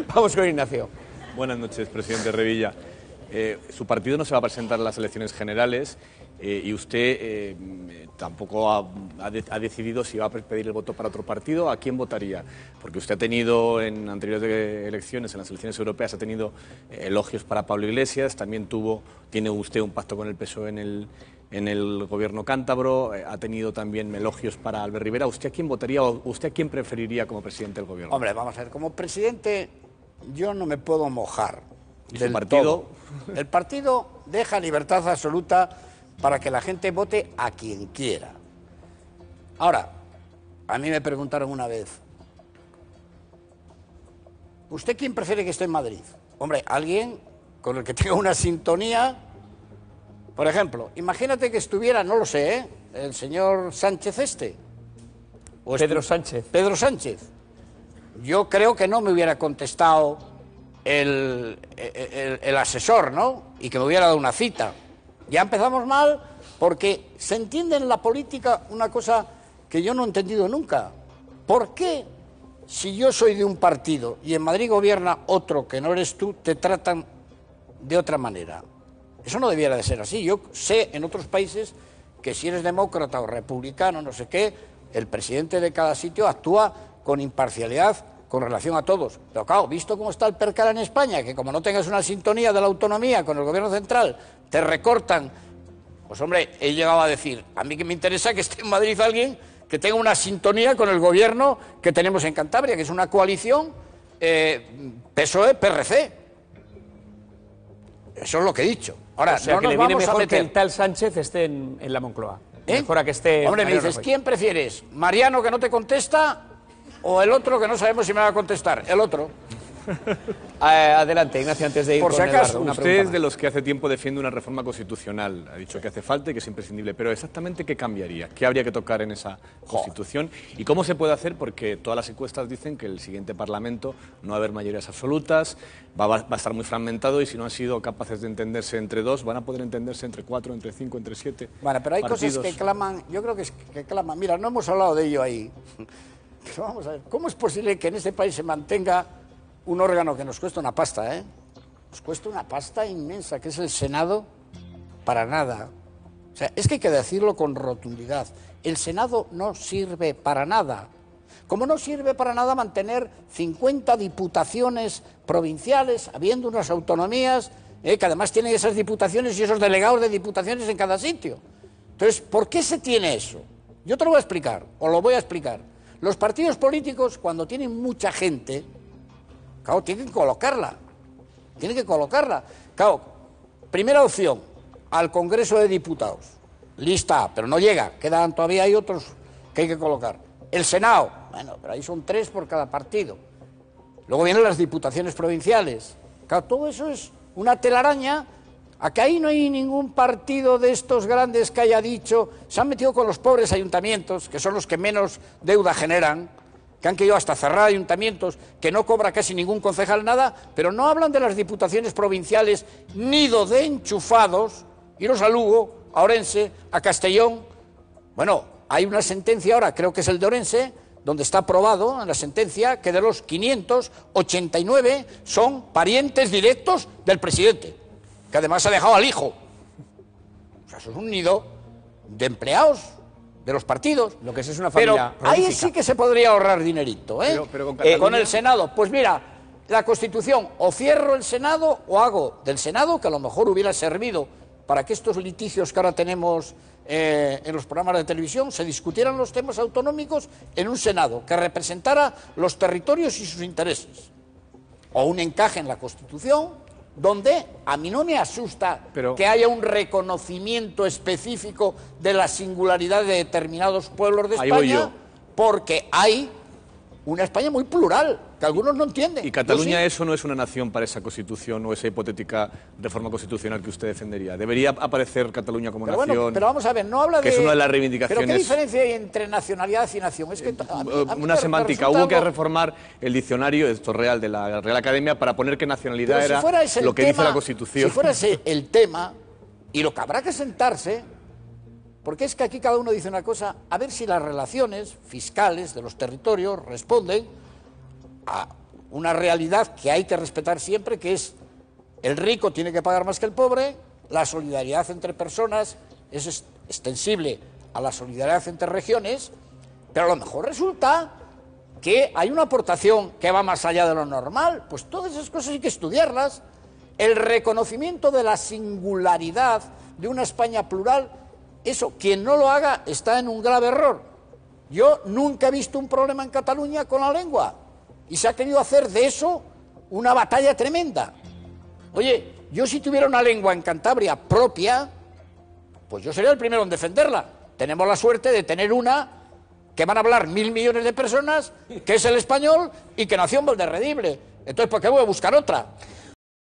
Vamos con Ignacio. Buenas noches, presidente Revilla. Eh, su partido no se va a presentar en las elecciones generales eh, y usted eh, tampoco ha, decidido si va a pedir el voto para otro partido, ¿a quién votaría? Porque usted ha tenido en anteriores elecciones, en las elecciones europeas, ha tenido elogios para Pablo Iglesias, también tuvo, tiene usted un pacto con el PSOE en el, en el gobierno cántabro, ha tenido también elogios para Albert Rivera. ¿Usted a quién votaría o usted a quién preferiría como presidente del gobierno? Hombre, vamos a ver, como presidente yo no me puedo mojar. partido? El partido deja libertad absoluta para que la gente vote a quien quiera. Ahora, a mí me preguntaron una vez, ¿usted quién prefiere que esté en Madrid? Hombre, alguien con el que tenga una sintonía. Por ejemplo, imagínate que estuviera, no lo sé, ¿eh? el señor Sánchez este. O Pedro Sánchez. Pedro Sánchez yo creo que no me hubiera contestado el, asesor, ¿no? Y que me hubiera dado una cita. Ya empezamos mal porque se entiende en la política una cosa que yo no he entendido nunca. ¿Por qué si yo soy de un partido y en Madrid gobierna otro que no eres tú, te tratan de otra manera? Eso no debiera de ser así. Yo sé en otros países que si eres demócrata o republicano, no sé qué, el presidente de cada sitio actúa con imparcialidad con relación a todos. Pero claro, visto cómo está el percal en España, que como no tengas una sintonía de la autonomía con el gobierno central, te recortan. Pues hombre, él llegado a decir, a mí que me interesa que esté en Madrid alguien que tenga una sintonía con el gobierno que tenemos en Cantabria, que es una coalición eh, PSOE-PRC. Eso es lo que he dicho. Ahora, no que vamos a meter... que el tal Sánchez esté en, la Moncloa. ¿Eh? Mejor que esté... Hombre, me dices, ¿quién prefieres? ¿Mariano que no te contesta o el otro, que no sabemos si me va a contestar. El otro. Ah, eh, adelante, Ignacio, antes de ir. Por si acaso, usted es de los que hace tiempo defiende una reforma constitucional. Ha dicho que hace falta y que es imprescindible. Pero exactamente qué cambiaría, qué habría que tocar en esa constitución y cómo se puede hacer, porque todas las encuestas dicen que el siguiente Parlamento no va a haber mayorías absolutas, va, a estar muy fragmentado y si no han sido capaces de entenderse entre dos, van a poder entenderse entre cuatro, entre cinco, entre siete. Bueno, pero hay cosas que claman, yo creo que, es que claman. Mira, no hemos hablado de ello ahí. Pues ¿cómo es posible que en este país se mantenga un órgano que nos cuesta una pasta, eh? Nos cuesta una pasta inmensa, que es el Senado, para nada. O sea, es que hay que decirlo con rotundidad. El Senado no sirve para nada. Como no sirve para nada mantener 50 diputaciones provinciales, habiendo unas autonomías, eh, que además tienen esas diputaciones y esos delegados de diputaciones en cada sitio. Entonces, ¿por qué se tiene eso? Yo te lo voy a explicar, o lo voy a explicar. Los partidos políticos, cuando tienen mucha gente, tienen que colocarla. Tienen que colocarla. primera opción, al Congreso de Diputados. Lista, pero no llega. Quedan todavía, hay otros que hay que colocar. El Senado, bueno, pero ahí son tres por cada partido. Luego vienen las diputaciones provinciales. Claro, todo eso es una telaraña Acá ahí no hay ningún partido de estos grandes que haya dicho, se han metido con los pobres ayuntamientos, que son los que menos deuda generan, que han querido hasta cerrar ayuntamientos, que no cobra casi ningún concejal nada, pero no hablan de las diputaciones provinciales, nido de enchufados, iros a Lugo, a Orense, a Castellón. Bueno, hay una sentencia ahora, creo que es el de Orense, donde está aprobado en la sentencia que de los 589 son parientes directos del presidente que además ha dejado al hijo. O sea, eso es un nido de empleados de los partidos. Lo que es una familia. ahí sí que se podría ahorrar dinerito, ¿eh? ¿eh? con, el Senado. Pues mira, la Constitución, o cierro el Senado o hago del Senado, que a lo mejor hubiera servido para que estos litigios que ahora tenemos eh, en los programas de televisión se discutieran los temas autonómicos en un Senado que representara los territorios y sus intereses. O un encaje en la Constitución donde a mí no me asusta que haya un reconocimiento específico de la singularidad de determinados pueblos de España, porque hay una España muy plural que algunos no entienden. ¿Y Cataluña eso no es una nación para esa constitución o esa hipotética reforma constitucional que usted defendería? ¿Debería aparecer Cataluña como nación? Bueno, pero vamos a ver, no habla que es una de las reivindicaciones... ¿Pero qué diferencia hay entre nacionalidad y nación? Es que eh, eh, una semántica. Hubo que reformar el diccionario, real, de la Real Academia para poner que nacionalidad era lo que dice la Constitución. Si fuera ese el tema, y lo que habrá que sentarse... Porque es que aquí cada uno dice una cosa, a ver si las relaciones fiscales de los territorios responden una realidad que hay que respetar siempre, que es el rico tiene que pagar más que el pobre, la solidaridad entre personas, es extensible a la solidaridad entre regiones, pero a lo mejor resulta que hay una aportación que va más allá de lo normal, pues todas esas cosas hay que estudiarlas. El reconocimiento de la singularidad de una España plural, eso, quien no lo haga está en un grave error. Yo nunca he visto un problema en Cataluña con la lengua. Y se ha querido hacer de eso una batalla tremenda. Oye, yo si tuviera una lengua en Cantabria propia, pues yo sería el primero en defenderla. Tenemos la suerte de tener una que van a hablar mil millones de personas, que es el español y que nació en Valderredible. Entonces, ¿por pues, qué voy a buscar otra?